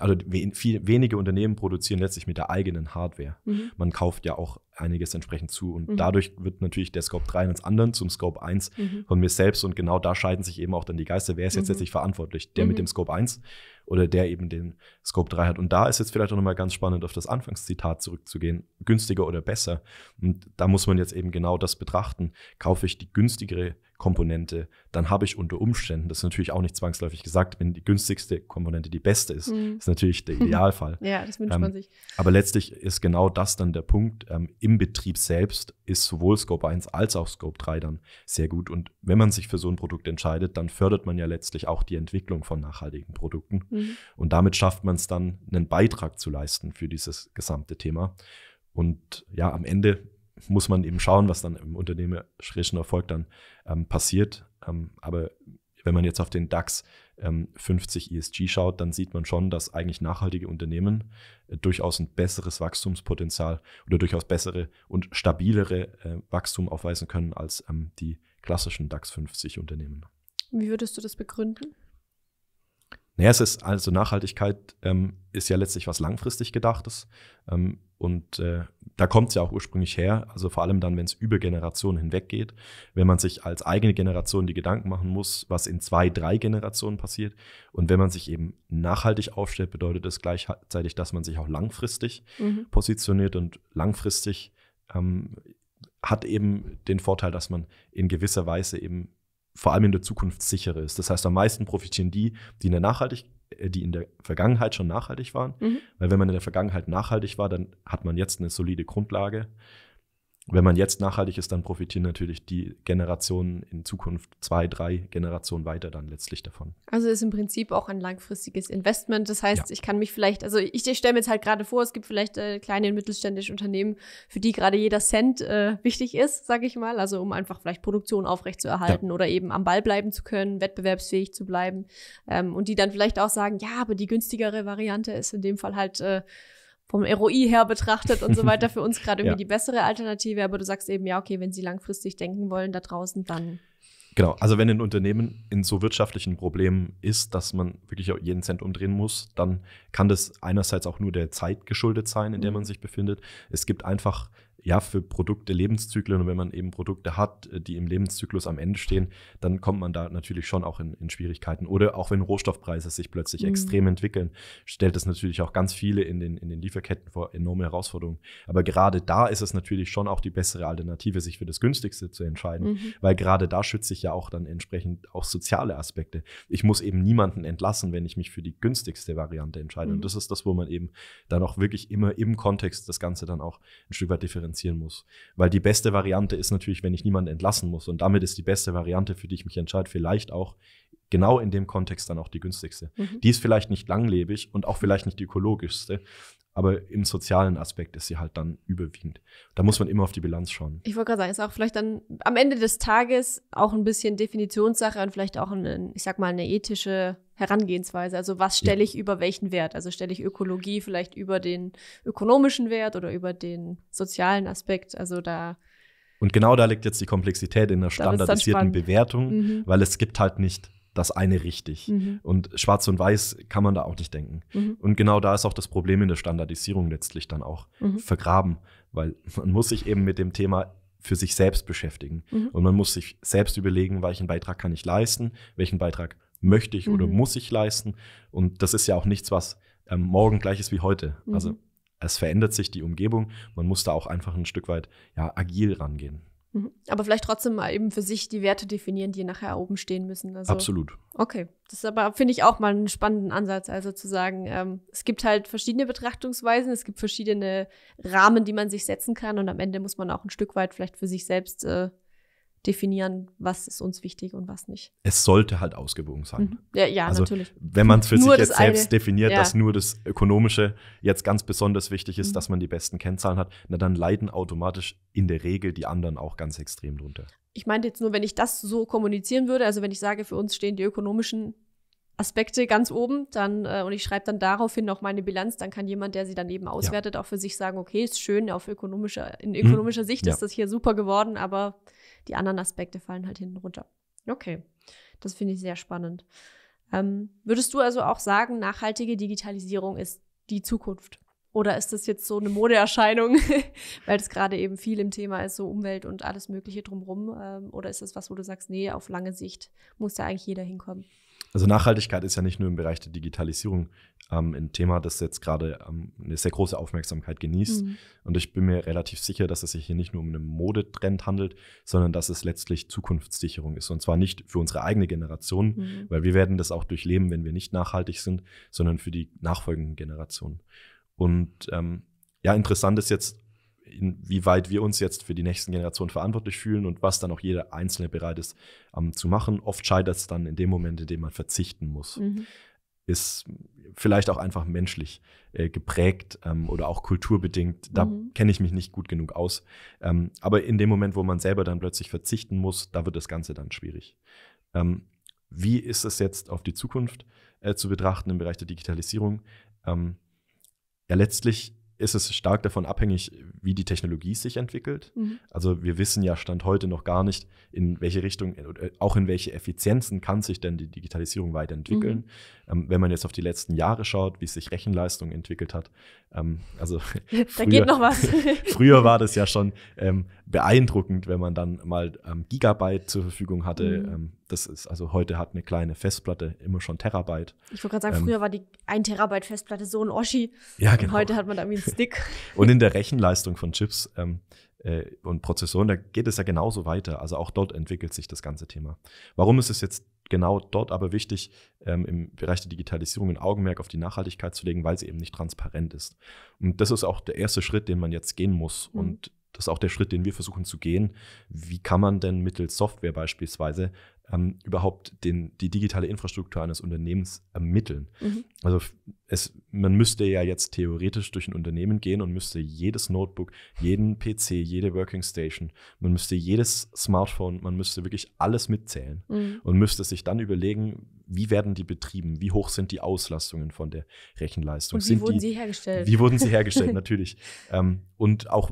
Speaker 1: also wenige Unternehmen produzieren letztlich mit der eigenen Hardware. Mhm. Man kauft ja auch einiges entsprechend zu. Und mhm. dadurch wird natürlich der Scope 3 ins anderen zum Scope 1 mhm. von mir selbst. Und genau da scheiden sich eben auch dann die Geister. Wer ist jetzt mhm. letztlich verantwortlich? Der mit mhm. dem Scope 1 oder der eben den Scope 3 hat? Und da ist jetzt vielleicht auch nochmal ganz spannend, auf das Anfangszitat zurückzugehen. Günstiger oder besser. Und da muss man jetzt eben genau das betrachten. Kaufe ich die günstigere Komponente, dann habe ich unter Umständen, das ist natürlich auch nicht zwangsläufig gesagt, wenn die günstigste Komponente die beste ist, mhm. ist natürlich der Idealfall. ja, das wünscht ähm, man sich. Aber letztlich ist genau das dann der Punkt. Ähm, Im Betrieb selbst ist sowohl Scope 1 als auch Scope 3 dann sehr gut. Und wenn man sich für so ein Produkt entscheidet, dann fördert man ja letztlich auch die Entwicklung von nachhaltigen Produkten. Mhm. Und damit schafft man es dann, einen Beitrag zu leisten für dieses gesamte Thema. Und ja, am Ende muss man eben schauen, was dann im unternehmerischen Erfolg dann ähm, passiert. Ähm, aber wenn man jetzt auf den DAX 50 ähm, ESG schaut, dann sieht man schon, dass eigentlich nachhaltige Unternehmen äh, durchaus ein besseres Wachstumspotenzial oder durchaus bessere und stabilere äh, Wachstum aufweisen können als ähm, die klassischen DAX 50 Unternehmen.
Speaker 2: Wie würdest du das begründen?
Speaker 1: Naja, es ist also Nachhaltigkeit ähm, ist ja letztlich was langfristig gedachtes. Ähm, und äh, da kommt es ja auch ursprünglich her, also vor allem dann, wenn es über Generationen hinweg geht, wenn man sich als eigene Generation die Gedanken machen muss, was in zwei, drei Generationen passiert. Und wenn man sich eben nachhaltig aufstellt, bedeutet das gleichzeitig, dass man sich auch langfristig mhm. positioniert und langfristig ähm, hat eben den Vorteil, dass man in gewisser Weise eben vor allem in der Zukunft sicherer ist. Das heißt, am meisten profitieren die, die eine Nachhaltigkeit äh, die in der Vergangenheit schon nachhaltig waren. Mhm. Weil wenn man in der Vergangenheit nachhaltig war, dann hat man jetzt eine solide Grundlage wenn man jetzt nachhaltig ist, dann profitieren natürlich die Generationen in Zukunft zwei, drei Generationen weiter dann letztlich davon.
Speaker 2: Also ist im Prinzip auch ein langfristiges Investment. Das heißt, ja. ich kann mich vielleicht, also ich, stelle mir jetzt halt gerade vor, es gibt vielleicht äh, kleine und mittelständische Unternehmen, für die gerade jeder Cent äh, wichtig ist, sage ich mal, also um einfach vielleicht Produktion aufrechtzuerhalten ja. oder eben am Ball bleiben zu können, wettbewerbsfähig zu bleiben ähm, und die dann vielleicht auch sagen, ja, aber die günstigere Variante ist in dem Fall halt äh, vom ROI her betrachtet und so weiter für uns gerade irgendwie ja. die bessere Alternative. Aber du sagst eben, ja, okay, wenn sie langfristig denken wollen da draußen, dann.
Speaker 1: Genau, also wenn ein Unternehmen in so wirtschaftlichen Problemen ist, dass man wirklich auch jeden Cent umdrehen muss, dann kann das einerseits auch nur der Zeit geschuldet sein, in der mhm. man sich befindet. Es gibt einfach ja, für Produkte Lebenszyklen und wenn man eben Produkte hat, äh, die im Lebenszyklus am Ende stehen, dann kommt man da natürlich schon auch in, in Schwierigkeiten. Oder auch wenn Rohstoffpreise sich plötzlich mhm. extrem entwickeln, stellt das natürlich auch ganz viele in den, in den Lieferketten vor enorme Herausforderungen. Aber gerade da ist es natürlich schon auch die bessere Alternative, sich für das Günstigste zu entscheiden, mhm. weil gerade da schütze ich ja auch dann entsprechend auch soziale Aspekte. Ich muss eben niemanden entlassen, wenn ich mich für die günstigste Variante entscheide. Mhm. Und das ist das, wo man eben dann auch wirklich immer im Kontext das Ganze dann auch ein Stück weit differenziert differenzieren muss. Weil die beste Variante ist natürlich, wenn ich niemanden entlassen muss. Und damit ist die beste Variante, für die ich mich entscheide, vielleicht auch genau in dem Kontext dann auch die günstigste. Mhm. Die ist vielleicht nicht langlebig und auch vielleicht nicht die ökologischste, aber im sozialen Aspekt ist sie halt dann überwiegend. Da muss man immer auf die Bilanz schauen.
Speaker 2: Ich wollte gerade sagen, ist auch vielleicht dann am Ende des Tages auch ein bisschen Definitionssache und vielleicht auch, eine, ich sag mal, eine ethische Herangehensweise. Also was stelle ich ja. über welchen Wert? Also stelle ich Ökologie vielleicht über den ökonomischen Wert oder über den sozialen Aspekt? Also da
Speaker 1: und genau da liegt jetzt die Komplexität in der standardisierten Bewertung, mhm. weil es gibt halt nicht das eine richtig. Mhm. Und schwarz und weiß kann man da auch nicht denken. Mhm. Und genau da ist auch das Problem in der Standardisierung letztlich dann auch mhm. vergraben, weil man muss sich eben mit dem Thema für sich selbst beschäftigen. Mhm. Und man muss sich selbst überlegen, welchen Beitrag kann ich leisten, welchen Beitrag möchte ich oder mhm. muss ich leisten. Und das ist ja auch nichts, was ähm, morgen gleich ist wie heute. Mhm. Also es verändert sich die Umgebung. Man muss da auch einfach ein Stück weit ja, agil rangehen.
Speaker 2: Mhm. Aber vielleicht trotzdem mal eben für sich die Werte definieren, die nachher oben stehen müssen. Also, Absolut. Okay, das ist aber, finde ich, auch mal einen spannenden Ansatz. Also zu sagen, ähm, es gibt halt verschiedene Betrachtungsweisen, es gibt verschiedene Rahmen, die man sich setzen kann und am Ende muss man auch ein Stück weit vielleicht für sich selbst äh, definieren, was ist uns wichtig und was nicht.
Speaker 1: Es sollte halt ausgewogen sein. Mhm. Ja, ja also, natürlich. Wenn man es für nur sich jetzt selbst eine, definiert, ja. dass nur das Ökonomische jetzt ganz besonders wichtig ist, mhm. dass man die besten Kennzahlen hat, na dann leiden automatisch in der Regel die anderen auch ganz extrem drunter.
Speaker 2: Ich meinte jetzt nur, wenn ich das so kommunizieren würde, also wenn ich sage, für uns stehen die ökonomischen Aspekte ganz oben, dann äh, und ich schreibe dann daraufhin noch meine Bilanz, dann kann jemand, der sie dann eben auswertet, ja. auch für sich sagen, okay, ist schön, auf ökonomischer, in hm. ökonomischer Sicht ja. ist das hier super geworden, aber die anderen Aspekte fallen halt hinten runter. Okay, das finde ich sehr spannend. Ähm, würdest du also auch sagen, nachhaltige Digitalisierung ist die Zukunft? Oder ist das jetzt so eine Modeerscheinung, weil es gerade eben viel im Thema ist, so Umwelt und alles Mögliche drumherum? Ähm, oder ist das was, wo du sagst, nee, auf lange Sicht muss da eigentlich jeder hinkommen?
Speaker 1: Also Nachhaltigkeit ist ja nicht nur im Bereich der Digitalisierung ähm, ein Thema, das jetzt gerade ähm, eine sehr große Aufmerksamkeit genießt. Mhm. Und ich bin mir relativ sicher, dass es sich hier nicht nur um einen Modetrend handelt, sondern dass es letztlich Zukunftssicherung ist. Und zwar nicht für unsere eigene Generation, mhm. weil wir werden das auch durchleben, wenn wir nicht nachhaltig sind, sondern für die nachfolgenden Generationen. Und ähm, ja, interessant ist jetzt inwieweit wir uns jetzt für die nächsten Generationen verantwortlich fühlen und was dann auch jeder Einzelne bereit ist ähm, zu machen. Oft scheitert es dann in dem Moment, in dem man verzichten muss. Mhm. Ist vielleicht auch einfach menschlich äh, geprägt ähm, oder auch kulturbedingt. Da mhm. kenne ich mich nicht gut genug aus. Ähm, aber in dem Moment, wo man selber dann plötzlich verzichten muss, da wird das Ganze dann schwierig. Ähm, wie ist es jetzt auf die Zukunft äh, zu betrachten im Bereich der Digitalisierung? Ähm, ja letztlich ist es stark davon abhängig, wie die Technologie sich entwickelt. Mhm. Also wir wissen ja Stand heute noch gar nicht, in welche Richtung, äh, auch in welche Effizienzen kann sich denn die Digitalisierung weiterentwickeln. Mhm. Ähm, wenn man jetzt auf die letzten Jahre schaut, wie sich Rechenleistung entwickelt hat. Ähm, also da früher, geht noch was. früher war das ja schon ähm, beeindruckend, wenn man dann mal ähm, Gigabyte zur Verfügung hatte. Mhm. Ähm, das ist, also heute hat eine kleine Festplatte immer schon Terabyte. Ich wollte gerade sagen, ähm,
Speaker 2: früher war die 1 Terabyte Festplatte so ein Oschi. Ja, genau. Und heute hat man da irgendwie einen Stick.
Speaker 1: und in der Rechenleistung von Chips ähm, äh, und Prozessoren, da geht es ja genauso weiter. Also auch dort entwickelt sich das ganze Thema. Warum ist es jetzt genau dort aber wichtig, ähm, im Bereich der Digitalisierung ein Augenmerk auf die Nachhaltigkeit zu legen, weil sie eben nicht transparent ist. Und das ist auch der erste Schritt, den man jetzt gehen muss. Mhm. Und das ist auch der Schritt, den wir versuchen zu gehen. Wie kann man denn mittels Software beispielsweise ähm, überhaupt den, die digitale Infrastruktur eines Unternehmens ermitteln? Mhm. Also es, man müsste ja jetzt theoretisch durch ein Unternehmen gehen und müsste jedes Notebook, jeden PC, jede Working Station, man müsste jedes Smartphone, man müsste wirklich alles mitzählen mhm. und müsste sich dann überlegen, wie werden die betrieben, wie hoch sind die Auslastungen von der Rechenleistung. Und wie sind wurden die, sie hergestellt? Wie wurden sie hergestellt, natürlich. Ähm, und auch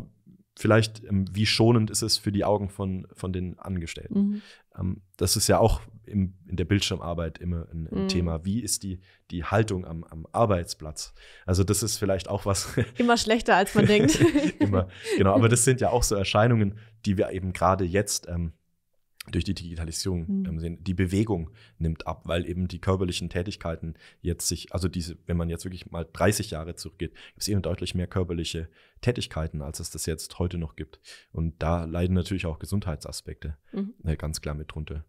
Speaker 1: vielleicht, ähm, wie schonend ist es für die Augen von, von den Angestellten. Mhm. Ähm, das ist ja auch im, in der Bildschirmarbeit immer ein, ein mhm. Thema. Wie ist die, die Haltung am, am Arbeitsplatz? Also das ist vielleicht auch was.
Speaker 2: Immer schlechter, als man denkt. Immer,
Speaker 1: genau. Aber das sind ja auch so Erscheinungen, die wir eben gerade jetzt ähm, durch die Digitalisierung mhm. sehen, die Bewegung nimmt ab, weil eben die körperlichen Tätigkeiten jetzt sich, also diese, wenn man jetzt wirklich mal 30 Jahre zurückgeht, gibt es eben deutlich mehr körperliche Tätigkeiten, als es das jetzt heute noch gibt. Und da leiden natürlich auch Gesundheitsaspekte mhm. Äh, ganz klar mit drunter.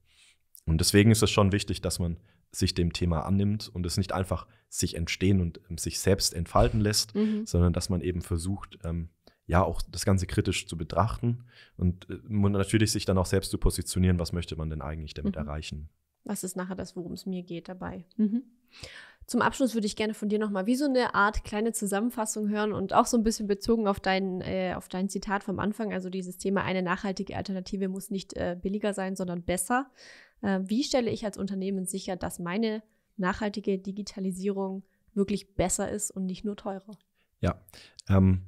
Speaker 1: Und deswegen ist es schon wichtig, dass man sich dem Thema annimmt und es nicht einfach sich entstehen und ähm, sich selbst entfalten lässt, mhm. sondern dass man eben versucht, ähm, ja auch das Ganze kritisch zu betrachten und äh, natürlich sich dann auch selbst zu positionieren, was möchte man denn eigentlich damit mhm. erreichen.
Speaker 2: Was ist nachher das, worum es mir geht dabei? Mhm. Zum Abschluss würde ich gerne von dir nochmal wie so eine Art kleine Zusammenfassung hören und auch so ein bisschen bezogen auf dein, äh, auf dein Zitat vom Anfang, also dieses Thema, eine nachhaltige Alternative muss nicht äh, billiger sein, sondern besser. Äh, wie stelle ich als Unternehmen sicher, dass meine nachhaltige Digitalisierung wirklich besser ist und nicht nur teurer?
Speaker 1: Ja, ähm,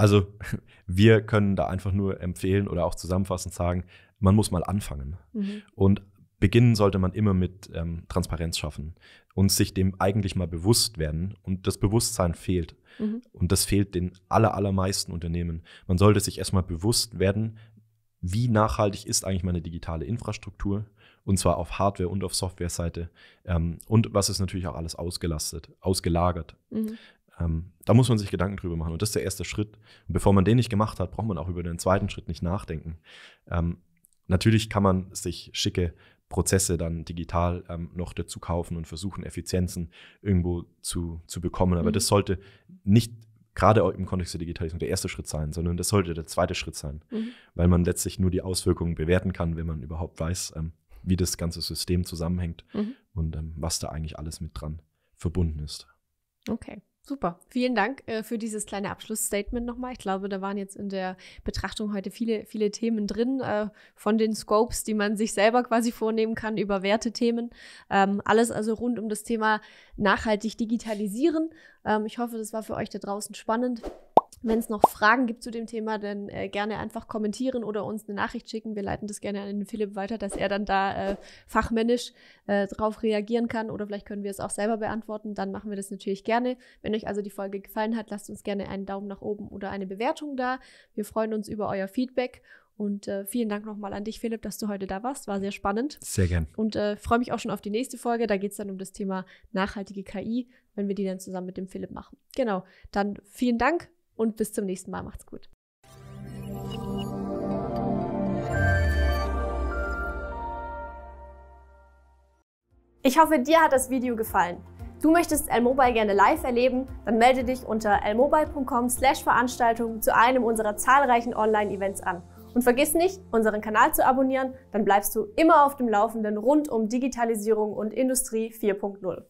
Speaker 1: also wir können da einfach nur empfehlen oder auch zusammenfassend sagen, man muss mal anfangen. Mhm. Und beginnen sollte man immer mit ähm, Transparenz schaffen und sich dem eigentlich mal bewusst werden. Und das Bewusstsein fehlt. Mhm. Und das fehlt den aller, allermeisten Unternehmen. Man sollte sich erstmal bewusst werden, wie nachhaltig ist eigentlich meine digitale Infrastruktur und zwar auf Hardware und auf Softwareseite ähm, und was ist natürlich auch alles ausgelastet, ausgelagert. Mhm. Ähm, da muss man sich Gedanken drüber machen und das ist der erste Schritt. Und bevor man den nicht gemacht hat, braucht man auch über den zweiten Schritt nicht nachdenken. Ähm, natürlich kann man sich schicke Prozesse dann digital ähm, noch dazu kaufen und versuchen, Effizienzen irgendwo zu, zu bekommen. Aber mhm. das sollte nicht gerade im Kontext der Digitalisierung der erste Schritt sein, sondern das sollte der zweite Schritt sein, mhm. weil man letztlich nur die Auswirkungen bewerten kann, wenn man überhaupt weiß, ähm, wie das ganze System zusammenhängt mhm. und ähm, was da eigentlich alles mit dran verbunden ist.
Speaker 2: Okay. Super. Vielen Dank äh, für dieses kleine Abschlussstatement nochmal. Ich glaube, da waren jetzt in der Betrachtung heute viele, viele Themen drin, äh, von den Scopes, die man sich selber quasi vornehmen kann, über Wertethemen. Ähm, alles also rund um das Thema nachhaltig digitalisieren. Ähm, ich hoffe, das war für euch da draußen spannend. Wenn es noch Fragen gibt zu dem Thema, dann äh, gerne einfach kommentieren oder uns eine Nachricht schicken. Wir leiten das gerne an den Philipp weiter, dass er dann da äh, fachmännisch äh, drauf reagieren kann oder vielleicht können wir es auch selber beantworten. Dann machen wir das natürlich gerne. Wenn euch also die Folge gefallen hat, lasst uns gerne einen Daumen nach oben oder eine Bewertung da. Wir freuen uns über euer Feedback und äh, vielen Dank nochmal an dich, Philipp, dass du heute da warst. War sehr spannend. Sehr gern. Und äh, freue mich auch schon auf die nächste Folge. Da geht es dann um das Thema nachhaltige KI, wenn wir die dann zusammen mit dem Philipp machen. Genau. Dann vielen Dank und bis zum nächsten Mal. Macht's gut. Ich hoffe, dir hat das Video gefallen. Du möchtest L-Mobile gerne live erleben? Dann melde dich unter lmobile.com/veranstaltung slash zu einem unserer zahlreichen Online-Events an. Und vergiss nicht, unseren Kanal zu abonnieren, dann bleibst du immer auf dem Laufenden rund um Digitalisierung und Industrie 4.0.